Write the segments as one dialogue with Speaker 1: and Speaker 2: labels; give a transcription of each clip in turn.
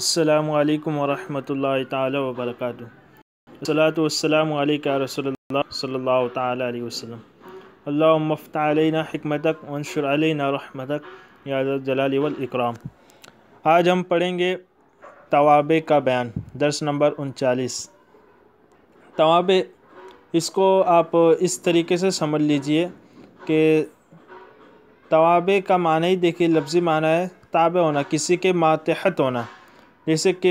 Speaker 1: السلام علیکم ورحمۃ اللہ تعالی وبرکاتہ صلاۃ والسلام علیکہ رسول اللہ صلی اللہ تعالی علیہ وسلم حکمتک مفت علینا رحمتک انص جلال والاکرام آج ہم پڑھیں گے توابع کا بیان درس نمبر انچالیس توابع اس کو آپ اس طریقے سے سمجھ لیجئے کہ توابع کا معنی ہی دیکھیے لفظی معنی ہے تابع ہونا کسی کے ماتحت ہونا جیسے کہ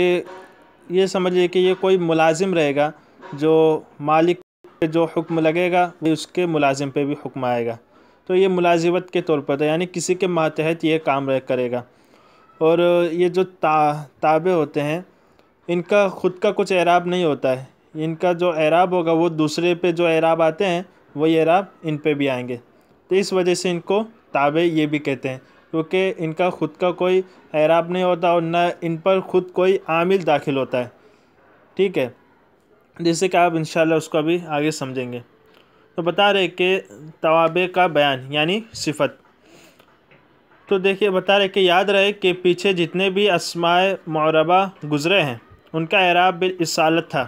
Speaker 1: یہ لیے کہ یہ کوئی ملازم رہے گا جو مالک پہ جو حکم لگے گا وہ اس کے ملازم پہ بھی حکم آئے گا تو یہ ملازمت کے طور پر تھا یعنی کسی کے ماتحت یہ کام کرے گا اور یہ جو تا ہوتے ہیں ان کا خود کا کچھ اعراب نہیں ہوتا ہے ان کا جو اعراب ہوگا وہ دوسرے پہ جو اعراب آتے ہیں وہی اعراب ان پہ بھی آئیں گے تو اس وجہ سے ان کو تابع یہ بھی کہتے ہیں کیونکہ ان کا خود کا کوئی اعراب نہیں ہوتا اور نہ ان پر خود کوئی عامل داخل ہوتا ہے ٹھیک ہے جیسے کہ آپ انشاءاللہ اس کو بھی آگے سمجھیں گے تو بتا رہے کہ توابع کا بیان یعنی صفت تو دیکھیے بتا رہے کہ یاد رہے کہ پیچھے جتنے بھی اسماع معربہ گزرے ہیں ان کا اعراب بالاصالت تھا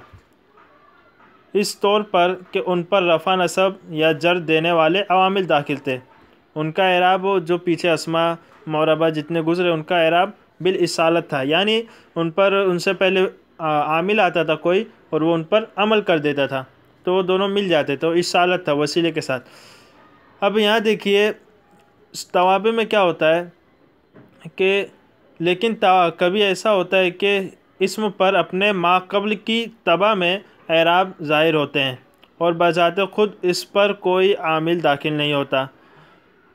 Speaker 1: اس طور پر کہ ان پر رفع نصب یا جر دینے والے عوامل داخل تھے ان کا اعراب جو پیچھے اسما محربہ جتنے گزرے ان کا اعراب بالاصالت تھا یعنی ان پر ان سے پہلے عامل آتا تھا کوئی اور وہ ان پر عمل کر دیتا تھا تو وہ دونوں مل جاتے تھے اس سالت تھا وسیلے کے ساتھ اب یہاں دیکھیے توابے میں کیا ہوتا ہے کہ لیکن کبھی ایسا ہوتا ہے کہ اسم پر اپنے ما قبل کی تباہ میں اعراب ظاہر ہوتے ہیں اور بذات خود اس پر کوئی عامل داخل نہیں ہوتا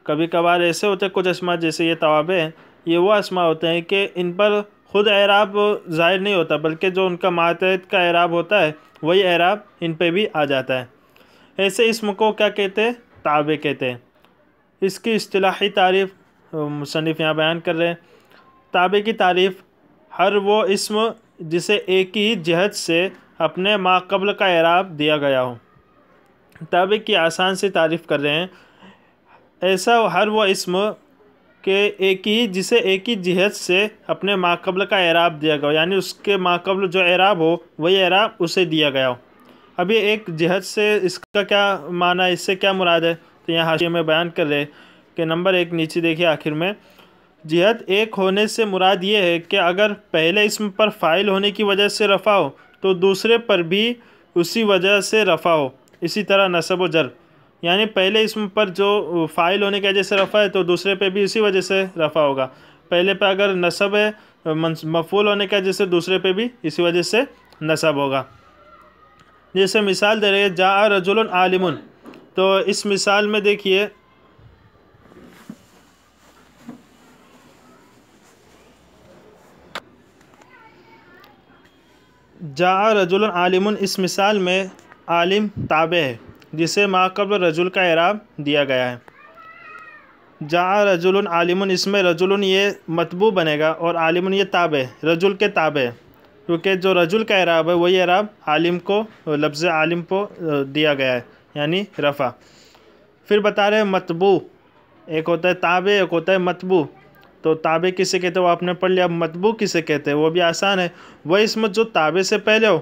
Speaker 1: کبھی کبھار ایسے ہوتے ہیں کچھ اسما جیسے یہ توابع ہیں یہ وہ اسما ہوتے ہیں کہ ان پر خود اعراب ظاہر نہیں ہوتا بلکہ جو ان کا ماتحت کا اعراب ہوتا ہے وہی اعراب ان پہ بھی آ جاتا ہے ایسے اسم کو کیا کہتے ہیں تابع کہتے ہیں اس کی اصطلاحی تعریف مصنف یہاں بیان کر رہے ہیں تابع کی تعریف ہر وہ اسم جسے ایک ہی جہت سے اپنے ماقبل قبل کا اعراب دیا گیا ہو تابع کی آسان سے تعریف کر رہے ہیں ایسا ہر وہ اسم کہ ایک ہی جسے ایک ہی جہت سے اپنے ما قبل کا اعراب دیا گیا ہو یعنی اس کے ما قبل جو اعراب ہو وہی اعراب اسے دیا گیا ہو اب یہ ایک جہت سے اس کا کیا معنی اس سے کیا مراد ہے تو یہاں حاصل میں بیان کر رہے کہ نمبر ایک نیچے دیکھیے آخر میں جہت ایک ہونے سے مراد یہ ہے کہ اگر پہلے اسم پر فائل ہونے کی وجہ سے رفع ہو تو دوسرے پر بھی اسی وجہ سے رفع ہو اسی طرح نصب و جر یعنی پہلے اس پر جو فائل ہونے وجہ سے رفع ہے تو دوسرے پہ بھی اسی وجہ سے رفع ہوگا پہلے پہ اگر نصب ہے مفول ہونے وجہ سے دوسرے پہ بھی اسی وجہ سے نصب ہوگا جیسے مثال دے رہے جا جا عالم تو اس مثال میں دیکھیے جا رجل عالم اس مثال میں عالم تابع ہے جسے ماہ قبل رجل کا اعراب دیا گیا ہے جہاں عالم اس میں رجل یہ مطبوع بنے گا اور عالم یہ تابع ہے رجل کے تابع کیونکہ جو رجل کا عراب ہے وہی عراب عالم کو لفظ عالم کو دیا گیا ہے یعنی رفع پھر بتا رہے ہیں مطبوع ایک ہوتا ہے تابے ایک ہوتا ہے مطبوع تو تابع کسے کہتے ہیں وہ آپ نے پڑھ لیا مطبوع کسے کہتے ہیں وہ بھی آسان ہے وہ اسمت جو تابع سے پہلے ہو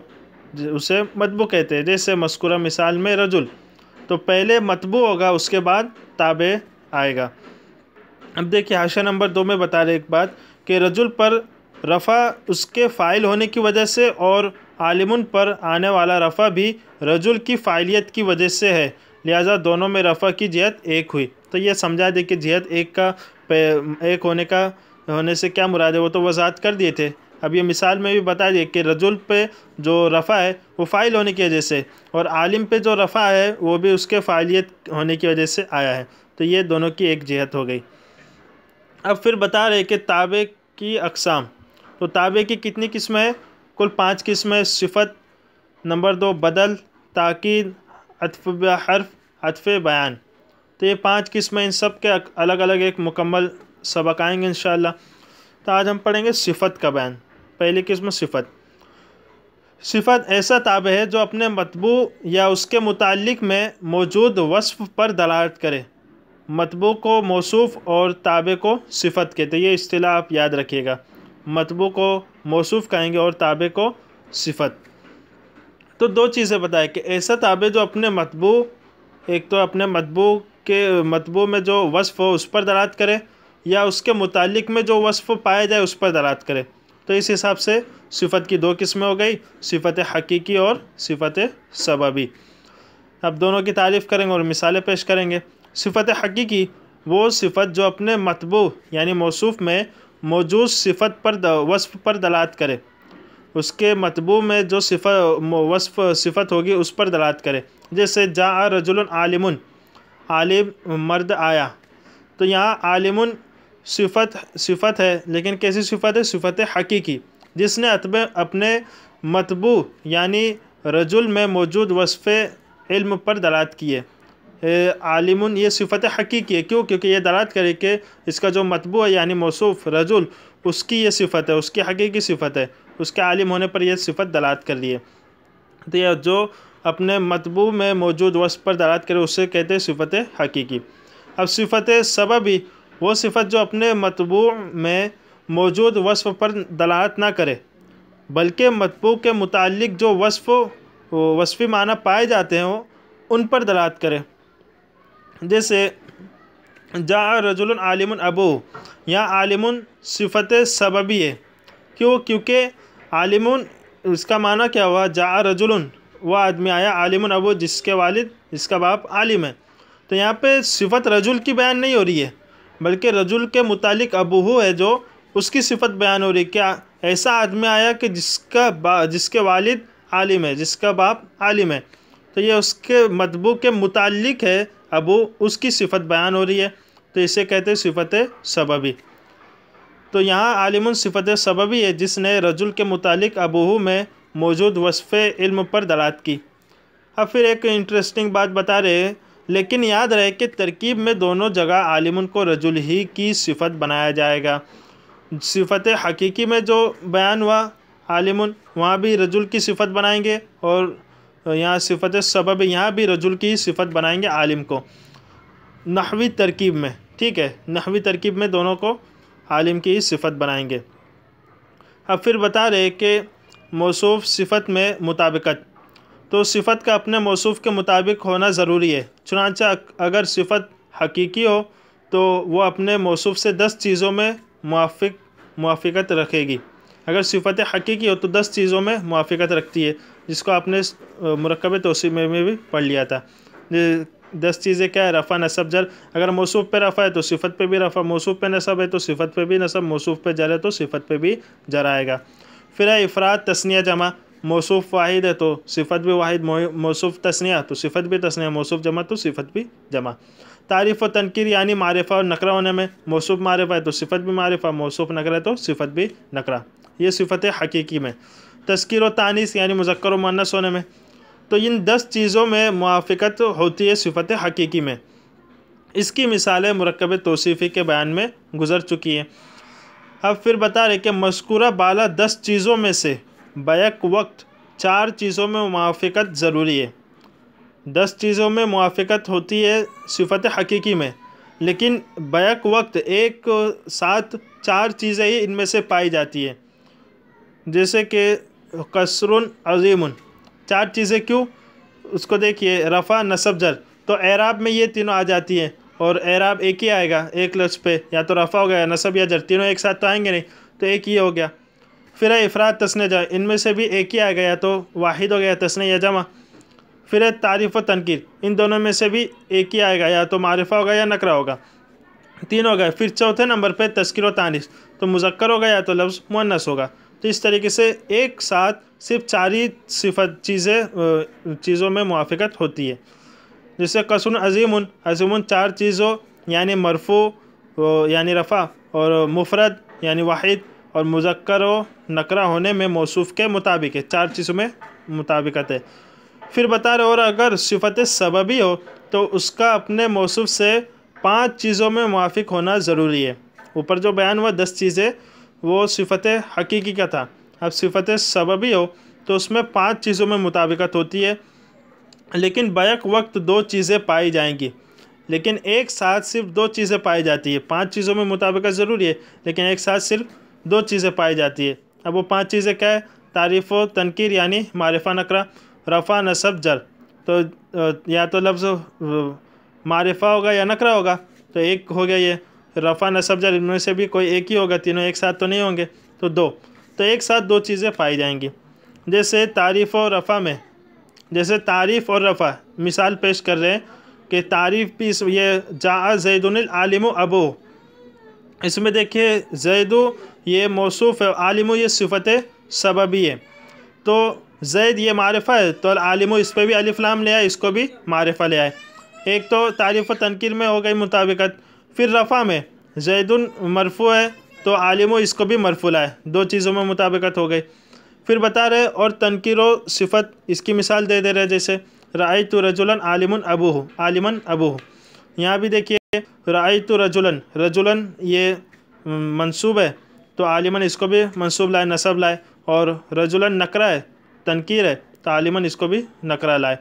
Speaker 1: اسے مطبو کہتے ہیں جیسے مذکورہ مثال میں رجل تو پہلے مطبوع ہوگا اس کے بعد تابع آئے گا اب دیکھیں حاشہ نمبر دو میں بتا رہے ایک بات کہ رجل پر رفع اس کے فائل ہونے کی وجہ سے اور عالمن پر آنے والا رفع بھی رجل کی فائلیت کی وجہ سے ہے لہٰذا دونوں میں رفع کی جہت ایک ہوئی تو یہ سمجھا دے کہ جہت ایک کا ایک ہونے کا ہونے سے کیا مراد ہے وہ تو وضاحت کر دیئے تھے اب یہ مثال میں بھی بتا دیے کہ رجل پہ جو رفع ہے وہ فائل ہونے کی وجہ سے اور عالم پہ جو رفع ہے وہ بھی اس کے فعالیت ہونے کی وجہ سے آیا ہے تو یہ دونوں کی ایک جہت ہو گئی اب پھر بتا رہے کہ تابع کی اقسام تو تابع کی کتنی قسم ہے کل پانچ قسمیں صفت نمبر دو بدل تاکید عطف حرف عطف بیان تو یہ پانچ قسمیں ان سب کے الگ الگ ایک مکمل سبق آئیں گے انشاءاللہ تو آج ہم پڑھیں گے صفت کا بیان پہلی قسم صفت صفت ایسا تابع ہے جو اپنے مطبوع یا اس کے متعلق میں موجود وصف پر دلالت کرے مطبوع کو موصوف اور تابع کو صفت کہتے ہیں یہ اصطلاح آپ یاد رکھیے گا مطبوع کو موصوف کہیں گے اور تابع کو صفت تو دو چیزیں بتائیں کہ ایسا تابع جو اپنے مطبوع ایک تو اپنے مطبوع کے مطبوع میں جو وصف ہو اس پر دلالت کرے یا اس کے متعلق میں جو وصف پایا جائے اس پر دلالت کرے تو اس حساب سے صفت کی دو قسمیں ہو گئی صفت حقیقی اور صفت سببی اب دونوں کی تعریف کریں گے اور مثالیں پیش کریں گے صفت حقیقی وہ صفت جو اپنے مطبوع یعنی موصوف میں موجود صفت پر وصف پر دلات کرے اس کے مطبوع میں جو صفت وصف صفت ہوگی اس پر دلات کرے جیسے جا رجل عالم عالم مرد آیا تو یہاں عالم صفت صفت ہے لیکن کیسی صفت ہے صفت حقیقی جس نے اپنے مطبوع یعنی رجل میں موجود وصف علم پر دلات کیے عالم یہ صفت حقیقی ہے کیوں کیونکہ یہ دلات کرے کہ اس کا جو مطبوع ہے یعنی موصوف رجل اس کی یہ صفت ہے اس کی حقیقی صفت ہے اس کے عالم ہونے پر یہ صفت دلات کر لیے تو یہ جو اپنے مطبوع میں موجود وصف پر دلات کرے اسے کہتے ہیں صفت حقیقی اب صفت سببی وہ صفت جو اپنے مطبوع میں موجود وصف پر دلات نہ کرے بلکہ مطبوع کے متعلق جو وصف وصفی معنی پائے جاتے ہوں ان پر دلات کرے جیسے جا رجل عالم ابو یا عالم صفت سببی ہے کیوں کیونکہ عالم اس کا معنی کیا ہوا جا رجل وہ آدمی آیا عالم ابو جس کے والد جس کا باپ عالم ہے تو یہاں پہ صفت رجل کی بیان نہیں ہو رہی ہے بلکہ رجل کے متعلق ابوہو ہے جو اس کی صفت بیان ہو رہی ہے کیا ایسا آدمی آیا کہ جس کا با جس کے والد عالم ہے جس کا باپ عالم ہے تو یہ اس کے مطبوع کے متعلق ہے ابو اس کی صفت بیان ہو رہی ہے تو اسے کہتے صفت سببی تو یہاں عالم صفت سببی ہے جس نے رجل کے متعلق ابوہو میں موجود وصف علم پر دلات کی اب پھر ایک انٹرسٹنگ بات بتا رہے ہیں لیکن یاد رہے کہ ترکیب میں دونوں جگہ عالم کو رجل ہی کی صفت بنایا جائے گا صفت حقیقی میں جو بیان ہوا عالم وہاں بھی رجل کی صفت بنائیں گے اور یہاں صفت سبب یہاں بھی رجل کی صفت بنائیں گے عالم کو نحوی ترکیب میں ٹھیک ہے نحوی ترکیب میں دونوں کو عالم کی صفت بنائیں گے اب پھر بتا رہے کہ موصوف صفت میں مطابقت تو صفت کا اپنے موصوف کے مطابق ہونا ضروری ہے چنانچہ اگر صفت حقیقی ہو تو وہ اپنے موصوف سے دس چیزوں میں موافق موافقت رکھے گی اگر صفت حقیقی ہو تو دس چیزوں میں موافقت رکھتی ہے جس کو آپ نے مرکب توسیع میں بھی پڑھ لیا تھا جی، دس چیزیں کیا ہے رفع نصب جر اگر موصوف پہ رفع ہے تو صفت پہ بھی رفع موصوف پہ نصب ہے تو صفت پہ بھی نصب موصوف پہ جر ہے تو صفت پہ بھی جر آئے گا پھر ہے افراد تسنیہ جمع موصوف واحد ہے تو صفت بھی واحد موصوف تسنیہ تو صفت بھی تسنیہ موصوف جمع تو صفت بھی جمع تعریف و تنقیر یعنی معرفہ اور نقرہ ہونے میں موصوف معرفہ ہے تو صفت بھی معرفہ موصوف نقرہ ہے تو صفت بھی نقرہ یہ صفت حقیقی میں تذکیر و تانیس یعنی مذکر و منس ہونے میں تو ان دس چیزوں میں موافقت ہوتی ہے صفت حقیقی میں اس کی مثالیں مرکب توصیفی کے بیان میں گزر چکی ہیں اب پھر بتا رہے کہ مذکورہ بالا دس چیزوں میں سے بیک وقت چار چیزوں میں موافقت ضروری ہے دس چیزوں میں موافقت ہوتی ہے صفت حقیقی میں لیکن بیک وقت ایک ساتھ چار چیزیں ہی ان میں سے پائی جاتی ہے جیسے کہ قصر عظیم چار چیزیں کیوں اس کو دیکھیے رفع نصب جر تو اعراب میں یہ تینوں آ جاتی ہیں اور اعراب ایک ہی آئے گا ایک لفظ پہ یا تو رفع ہو گیا نصب یا جر تینوں ایک ساتھ تو آئیں گے نہیں تو ایک ہی ہو گیا پھر افراد تسنے ان میں سے بھی ایک ہی آ گیا تو واحد ہو گیا تسنے یا جمع پھر تعریف و تنقیر ان دونوں میں سے بھی ایک ہی آئے گیا یا تو معرفہ ہوگا یا نقرہ ہوگا تین ہو گئے پھر چوتھے نمبر پہ تذکر و تعریف تو مذکر ہوگا یا تو لفظ مونس ہوگا تو اس طریقے سے ایک ساتھ صرف چار ہی صفت چیزیں چیزوں میں موافقت ہوتی ہے جیسے قسم عظیم عظیم چار چیزوں یعنی مرفو یعنی رفع اور مفرد یعنی واحد اور مذکر و نقرہ ہونے میں موصوف کے مطابق ہے چار چیزوں میں مطابقت ہے پھر بتا رہے اور اگر صفت سببی ہو تو اس کا اپنے موصوف سے پانچ چیزوں میں موافق ہونا ضروری ہے اوپر جو بیان ہوا دس چیزیں وہ صفت حقیقی کا تھا اب صفت سببی ہو تو اس میں پانچ چیزوں میں مطابقت ہوتی ہے لیکن بیک وقت دو چیزیں پائی جائیں گی لیکن ایک ساتھ صرف دو چیزیں پائی جاتی ہے پانچ چیزوں میں مطابقت ضروری ہے لیکن ایک ساتھ صرف دو چیزیں پائی جاتی ہے اب وہ پانچ چیزیں کیا ہے تعریف و تنقیر یعنی معرفہ و نقرہ نصب جر تو یا تو لفظ معرفہ ہوگا یا نقرہ ہوگا تو ایک ہو گیا یہ رفع نصب جر ان میں سے بھی کوئی ایک ہی ہوگا تینوں ایک ساتھ تو نہیں ہوں گے تو دو تو ایک ساتھ دو چیزیں پائی جائیں گی جیسے تعریف و رفع میں جیسے تعریف اور رفع مثال پیش کر رہے ہیں کہ تعریف بھی یہ جا زید العالم ابو اس میں دیکھیے زیدو یہ موصوف ہے عالم یہ صفت سببی ہے تو زید یہ معرفہ ہے تو عالم اس پہ بھی علی فلام لے آئے اس کو بھی معرفہ لے آئے ایک تو تعریف و تنقیر میں ہو گئی مطابقت پھر رفع میں زید مرفوع ہے تو عالم اس کو بھی مرفوع لائے دو چیزوں میں مطابقت ہو گئی پھر بتا رہے اور تنقیر و صفت اس کی مثال دے دے رہے جیسے رائے تو رج الن ابو ہو عالم ابو یہاں بھی دیکھیے رائیت رجلن رجلن یہ منصوب ہے تو عالماً اس کو بھی منصوب لائے نصب لائے اور رجلن نکرہ نقرہ ہے تنقیر ہے تو عالماً اس کو بھی نقرہ لائے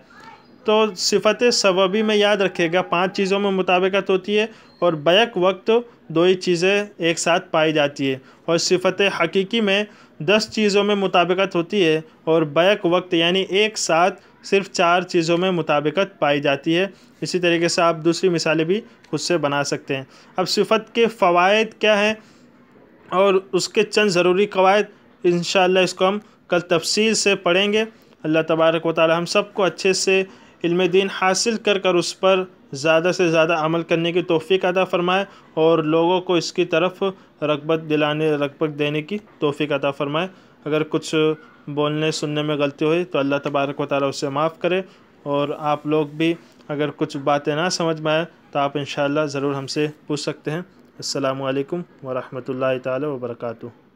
Speaker 1: تو صفت سببی میں یاد رکھے گا پانچ چیزوں میں مطابقت ہوتی ہے اور بیک وقت دو ہی چیزیں ایک ساتھ پائی جاتی ہے اور صفت حقیقی میں دس چیزوں میں مطابقت ہوتی ہے اور بیک وقت یعنی ایک ساتھ صرف چار چیزوں میں مطابقت پائی جاتی ہے اسی طریقے سے آپ دوسری مثالیں بھی خود سے بنا سکتے ہیں اب صفت کے فوائد کیا ہیں اور اس کے چند ضروری قواعد انشاءاللہ اس کو ہم کل تفصیل سے پڑھیں گے اللہ تبارک و تعالی ہم سب کو اچھے سے علم دین حاصل کر کر اس پر زیادہ سے زیادہ عمل کرنے کی توفیق عطا فرمائے اور لوگوں کو اس کی طرف رغبت دلانے رغبت دینے کی توفیق عطا فرمائے اگر کچھ بولنے سننے میں غلطی ہوئی تو اللہ تبارک و تعالیٰ اسے معاف کرے اور آپ لوگ بھی اگر کچھ باتیں نہ سمجھ میں تو آپ انشاءاللہ ضرور ہم سے پوچھ سکتے ہیں السلام علیکم ورحمۃ اللہ تعالی وبرکاتہ